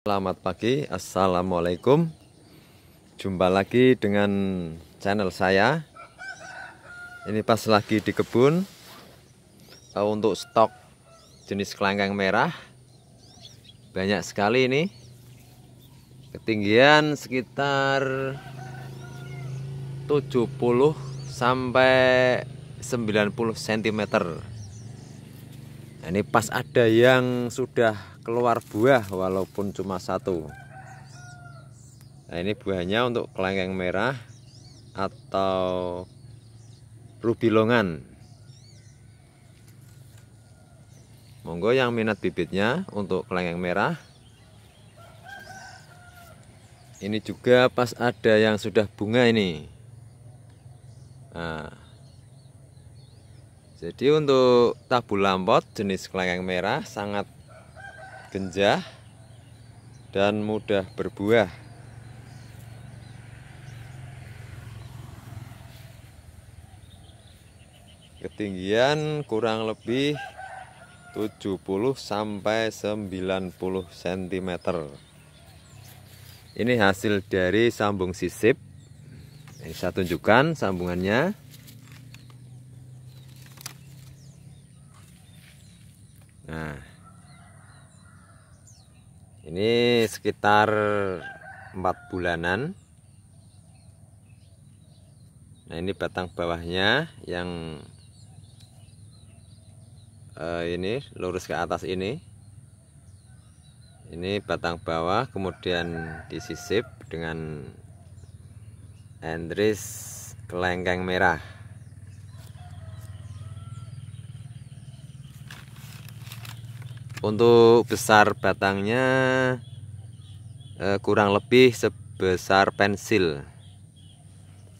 Selamat pagi, Assalamualaikum Jumpa lagi dengan channel saya Ini pas lagi di kebun eh, Untuk stok jenis kelanggang merah Banyak sekali ini Ketinggian sekitar 70 sampai 90 cm Nah, ini pas ada yang sudah keluar buah walaupun cuma satu nah ini buahnya untuk kelengkeng merah atau rubilongan monggo yang minat bibitnya untuk kelengkeng merah ini juga pas ada yang sudah bunga ini nah, jadi untuk tabu lampot jenis kelengkeng merah sangat genjah dan mudah berbuah. Ketinggian kurang lebih 70 sampai 90 cm. Ini hasil dari sambung sisip. Ini saya tunjukkan sambungannya. Nah, ini sekitar 4 bulanan nah ini batang bawahnya yang eh, ini lurus ke atas ini ini batang bawah kemudian disisip dengan endris kelengkeng merah Untuk besar batangnya eh, kurang lebih sebesar pensil.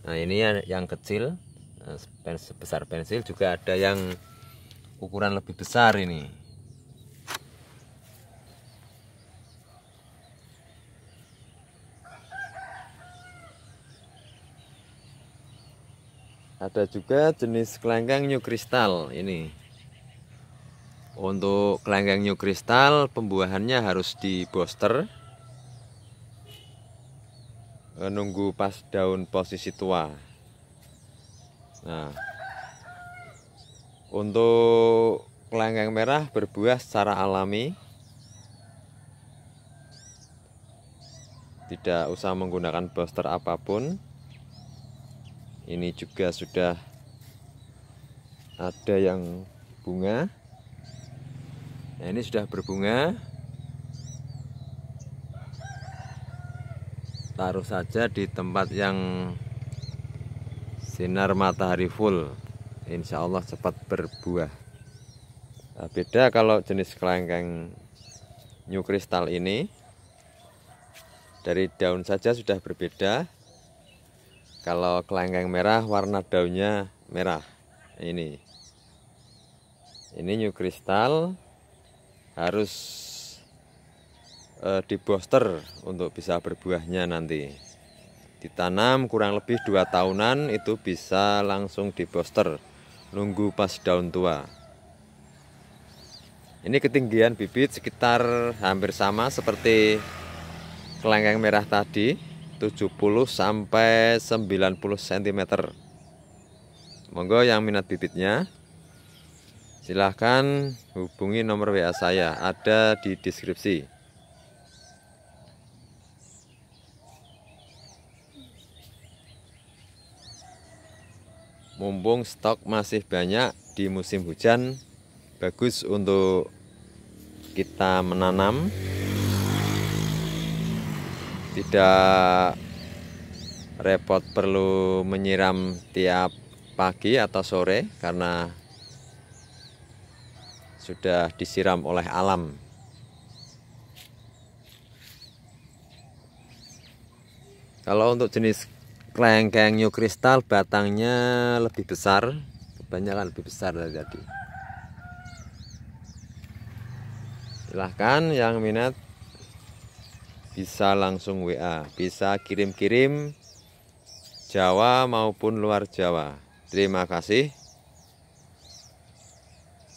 Nah, ini yang kecil nah, sebesar pensil juga ada yang ukuran lebih besar ini. Ada juga jenis kelengkeng new Crystal ini. Untuk kelengkeng new kristal pembuahannya harus di booster. Eh, nunggu pas daun posisi tua. Nah. Untuk kelenggang merah berbuah secara alami. Tidak usah menggunakan booster apapun. Ini juga sudah ada yang bunga Nah, ini sudah berbunga. Taruh saja di tempat yang sinar matahari full. Insya Allah cepat berbuah. Nah, beda kalau jenis kelengkeng new Crystal ini. Dari daun saja sudah berbeda. Kalau kelengkeng merah warna daunnya merah. Ini. Ini new Crystal harus uh, diboster untuk bisa berbuahnya nanti. Ditanam kurang lebih dua tahunan itu bisa langsung diboster. Nunggu pas daun tua. Ini ketinggian bibit sekitar hampir sama seperti kelengkeng merah tadi 70 sampai 90 cm. Monggo yang minat bibitnya silahkan hubungi nomor WA saya ada di deskripsi mumpung stok masih banyak di musim hujan bagus untuk kita menanam tidak repot perlu menyiram tiap pagi atau sore karena sudah disiram oleh alam. Kalau untuk jenis klengkeng new kristal batangnya lebih besar, kebanyakan lebih besar dari tadi. Silahkan yang minat bisa langsung WA, bisa kirim-kirim Jawa maupun luar Jawa. Terima kasih.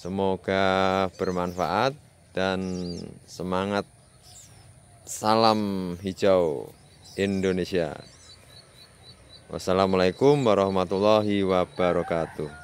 Semoga bermanfaat dan semangat salam hijau Indonesia. Wassalamualaikum warahmatullahi wabarakatuh.